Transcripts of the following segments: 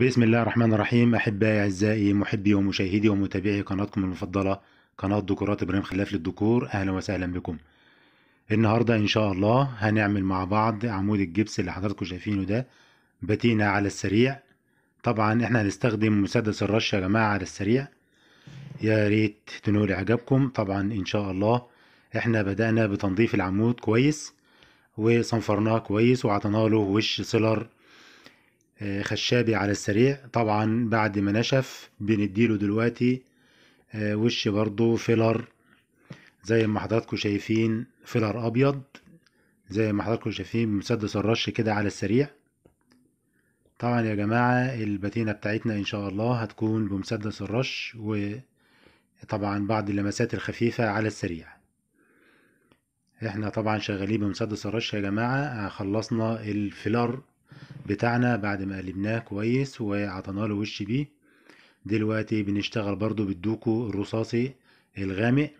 بسم الله الرحمن الرحيم أحبائي أعزائي محبي ومشاهدي ومتابعي قناتكم المفضلة قناة ديكورات إبراهيم خلاف للديكور أهلا وسهلا بكم النهاردة إن شاء الله هنعمل مع بعض عمود الجبس اللي حضراتكم شايفينه ده بتينا على السريع طبعا احنا هنستخدم مسدس الرش يا جماعة على السريع يا ريت تنولي اعجابكم طبعا إن شاء الله احنا بدأنا بتنظيف العمود كويس وصنفرناه كويس وعطيناه له وش سيلر آه، خشابي على السريع طبعا بعد ما نشف بنديله دلوقتي آه، وش برضو فيلر زي ما حضراتكم شايفين فيلر ابيض زي ما حضراتكم شايفين مسدس الرش كده على السريع طبعا يا جماعة الباتينة بتاعتنا ان شاء الله هتكون بمسدس الرش وطبعا بعض اللمسات الخفيفة على السريع احنا طبعا شغالين بمسدس الرش يا جماعة آه، خلصنا الفيلر بتاعنا بعد ما قلبناه كويس وعطينا له وش بيه دلوقتي بنشتغل برضو بالدوكو الرصاصي الغامق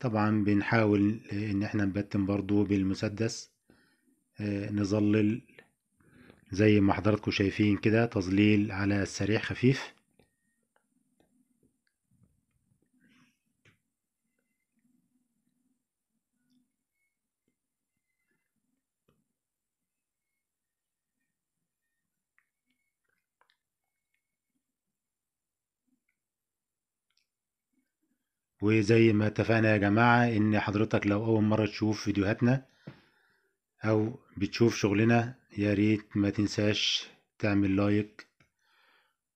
طبعا بنحاول ان احنا نبتن برضو بالمسدس آه، نظلل زي ما حضراتكم شايفين كده تظليل على السريع خفيف وزي ما اتفقنا يا جماعة ان حضرتك لو اول مرة تشوف فيديوهاتنا او بتشوف شغلنا يا ريت ما تنساش تعمل لايك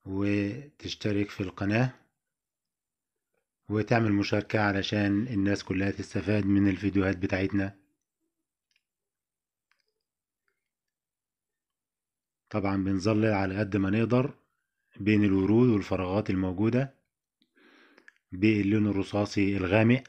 وتشترك في القناة وتعمل مشاركة علشان الناس كلها تستفاد من الفيديوهات بتاعتنا طبعا بنظلل على قد ما نقدر بين الورود والفراغات الموجودة باللون الرصاصي الغامق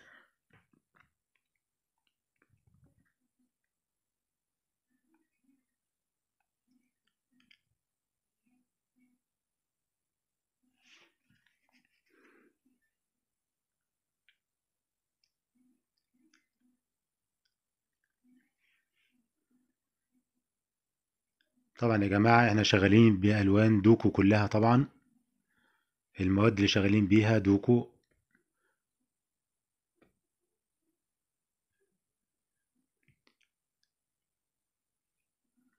طبعا يا جماعة احنا شغالين بألوان دوكو كلها طبعا المواد اللي شغالين بيها دوكو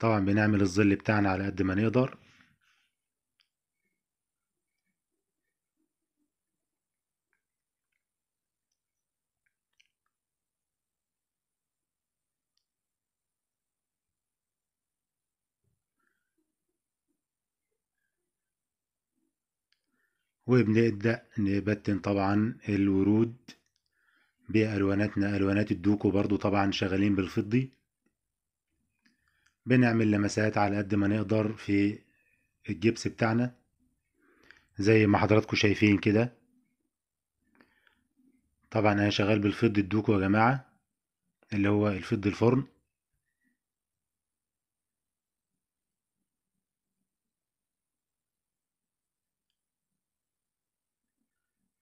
طبعا بنعمل الظل بتاعنا على قد ما نقدر وبنبدأ نبتن طبعا الورود بألواناتنا ألوانات الدوكو برضو طبعا شغالين بالفضي بنعمل لمسات على قد ما نقدر في الجبس بتاعنا زي ما حضراتكم شايفين كده طبعا انا شغال بالفض الدوكو يا جماعة اللي هو الفض الفرن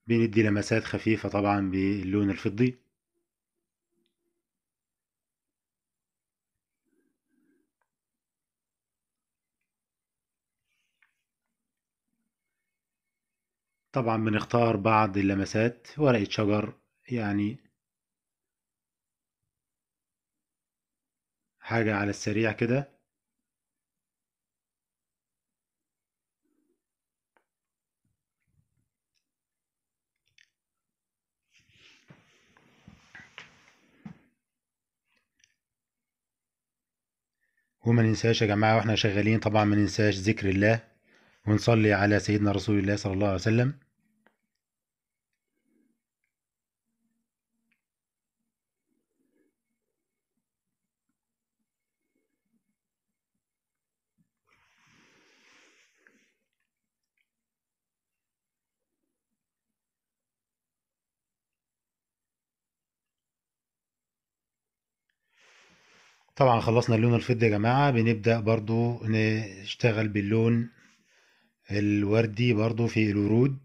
بندي لمسات خفيفة طبعا باللون الفضي طبعا بنختار بعض اللمسات ورقة شجر يعني حاجة على السريع كده وما ننساش يا جماعة واحنا شغالين طبعا ما ننساش ذكر الله ونصلي على سيدنا رسول الله صلى الله عليه وسلم طبعا خلصنا اللون الفضي يا جماعة بنبدأ برضو نشتغل باللون الوردي برضو في الورود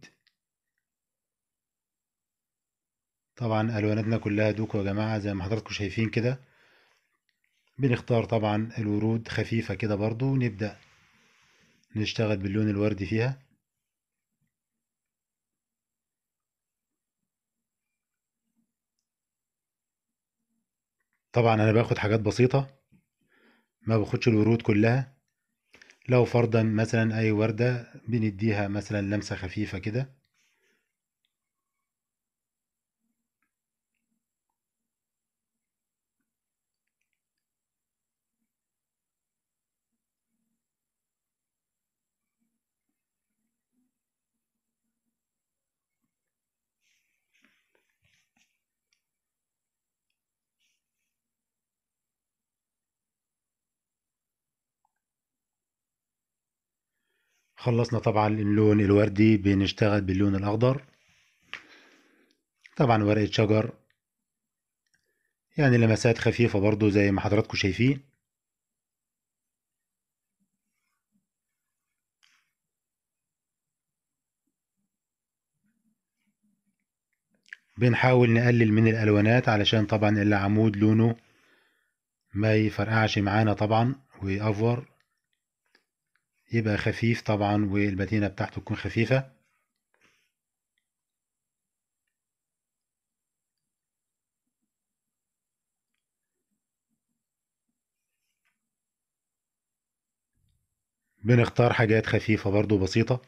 طبعا الواناتنا كلها دوكو يا جماعة زي ما حضراتكم شايفين كده بنختار طبعا الورود خفيفة كده برضو نبدأ نشتغل باللون الوردي فيها طبعا انا باخد حاجات بسيطة ما باخدش الورود كلها لو فرضا مثلا اي وردة بنديها مثلا لمسة خفيفة كده خلصنا طبعا اللون الوردي بنشتغل باللون الأخضر طبعا ورقة شجر يعني لمسات خفيفة برضو زي ما حضراتكم شايفين بنحاول نقلل من الألوانات علشان طبعا العمود لونه ما يفرقعش معانا طبعا ويأفور يبقى خفيف طبعا والبدينة بتاعته تكون خفيفة بنختار حاجات خفيفة برضو بسيطة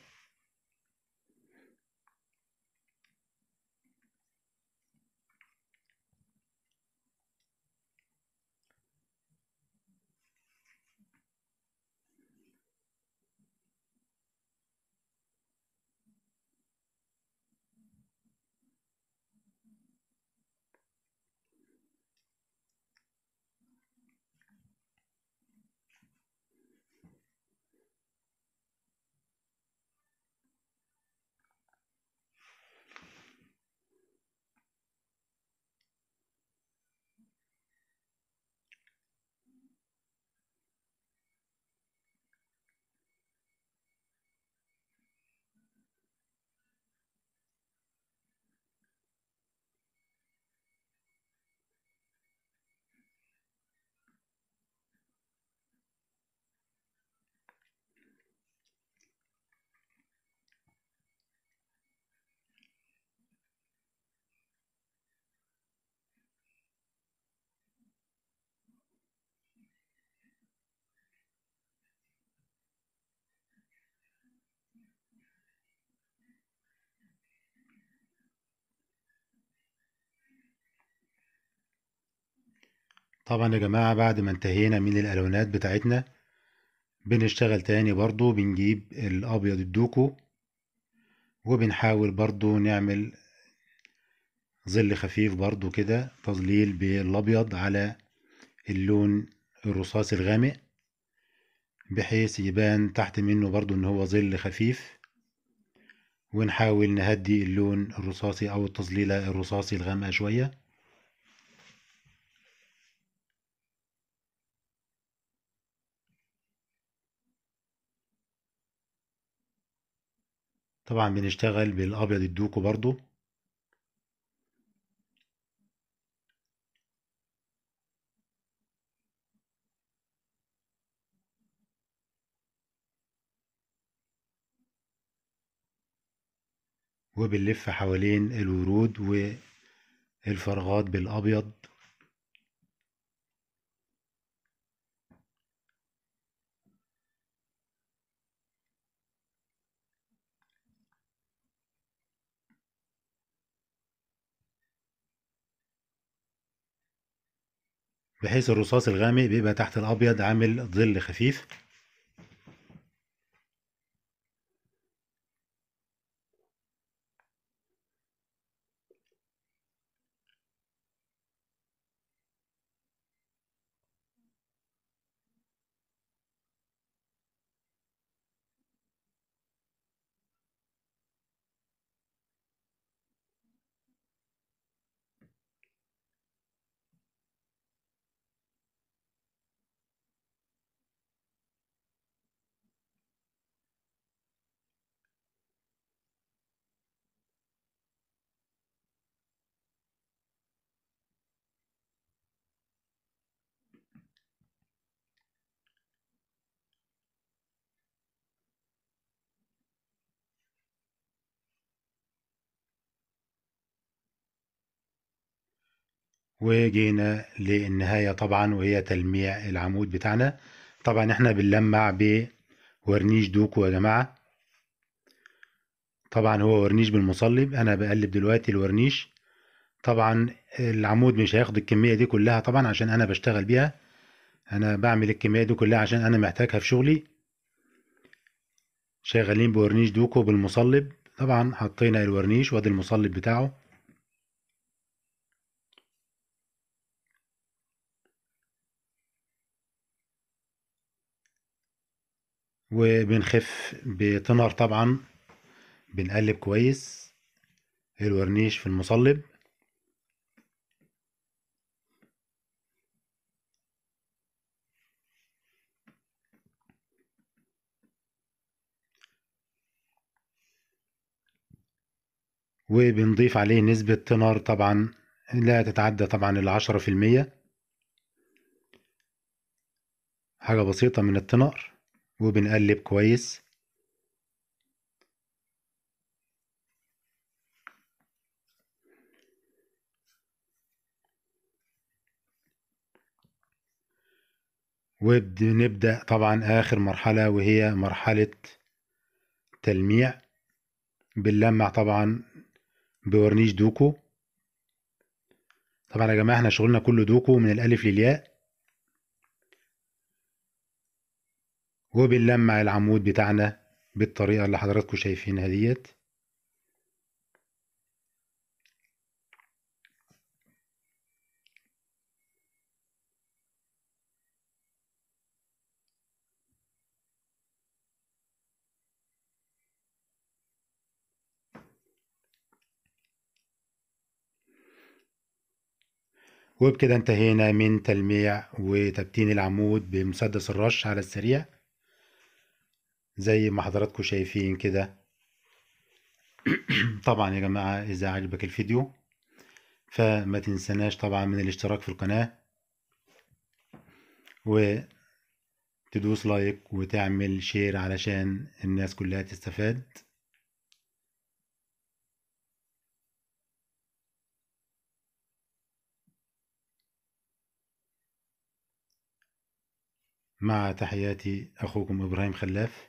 طبعا يا جماعة بعد ما انتهينا من الألوانات بتاعتنا بنشتغل تاني برضو بنجيب الأبيض الدوكو وبنحاول برضو نعمل ظل خفيف برضو كده تظليل بالأبيض على اللون الرصاصي الغامق بحيث يبان تحت منه برضو ان هو ظل خفيف ونحاول نهدي اللون الرصاصي او التظليلة الرصاصي الغامقة شوية طبعا بنشتغل بالابيض الدوكو برضو وبنلف حوالين الورود والفراغات بالابيض بحيث الرصاص الغامق بيبقى تحت الابيض عامل ظل خفيف وجينا للنهاية طبعا وهي تلميع العمود بتاعنا طبعا احنا بنلمع بورنيش دوكو يا جماعة طبعا هو ورنيش بالمصلب انا بقلب دلوقتي الورنيش طبعا العمود مش هياخد الكمية دي كلها طبعا عشان انا بشتغل بيها انا بعمل الكمية دي كلها عشان انا محتاجها في شغلي شغالين بورنيش دوكو بالمصلب طبعا حطينا الورنيش وادي المصلب بتاعه وبنخف بتنر طبعا بنقلب كويس الورنيش في المصلب وبنضيف عليه نسبة تنار طبعا لا تتعدى طبعا العشرة في المية حاجة بسيطة من التنار وبنقلب كويس وبنبدأ طبعا آخر مرحلة وهي مرحلة تلميع بنلمع طبعا بورنيش دوكو طبعا يا جماعة احنا شغلنا كله دوكو من الألف للياء وبنلمع العمود بتاعنا بالطريقة اللي حضراتكم شايفينها ديت وبكده انتهينا من تلميع وتبتين العمود بمسدس الرش على السريع زي ما حضراتكم شايفين كده طبعا يا جماعة إذا عجبك الفيديو فما تنسناش طبعا من الاشتراك في القناة وتدوس لايك وتعمل شير علشان الناس كلها تستفاد مع تحياتي أخوكم إبراهيم خلاف